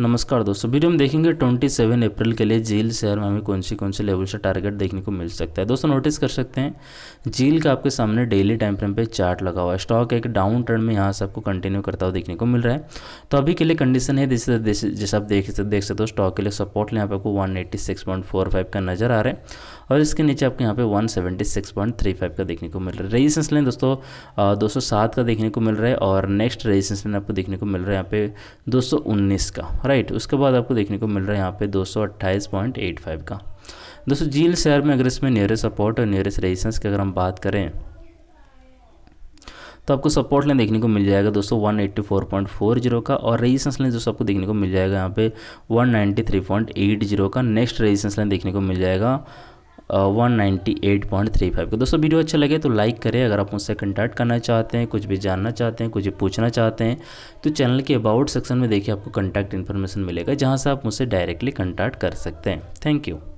नमस्कार दोस्तों वीडियो में देखेंगे 27 अप्रैल के लिए झील शहर में हमें कौन सी कौन से लेवल से टारगेट देखने को मिल सकता है दोस्तों नोटिस कर सकते हैं झील का आपके सामने डेली टाइम फ्रेम पे चार्ट लगा हुआ है स्टॉक एक डाउन ट्रेंड में यहाँ से आपको कंटिन्यू करता हुआ देखने को मिल रहा है तो अभी के लिए कंडीशन है जैसे जैसे आप देख सकते देख सकते हो स्टॉक के लिए सपोर्ट यहाँ पे आपको वन का नजर आ रहा है और इसके नीचे आपको यहाँ पे 176.35 का देखने को मिल रहा है रेजिस्टेंस लें दोस्तों दो का देखने को मिल रहा है और नेक्स्ट रेजिस्टेंस लेन आपको देखने को मिल रहा है यहाँ पे दो का राइट उसके बाद आपको देखने को मिल रहा है यहाँ पे दो का दोस्तों जील शहर में अगर इसमें नियरेस्ट सपोर्ट और नियरेस्ट रेजिस्टेंस की अगर हम बात करें तो आपको सपोर्ट लाइन देखने को मिल जाएगा दोस्तों 184.40 का और रेजिस्टेंस लाइन दोस्तों आपको देखने को मिल जाएगा यहाँ पे 193.80 का नेक्स्ट रेजिस्टेंस लाइन देखने को मिल जाएगा वन का दोस्तों वीडियो अच्छा लगे तो लाइक करें अगर आप मुझसे कंटैक्ट करना चाहते हैं कुछ भी जानना चाहते हैं कुछ पूछना चाहते हैं तो चैनल के अबाउट सेक्शन में देखिए आपको कंटैक्ट इन्फॉर्मेशन मिलेगा जहाँ से आप मुझसे डायरेक्टली कंटैक्ट कर सकते हैं थैंक यू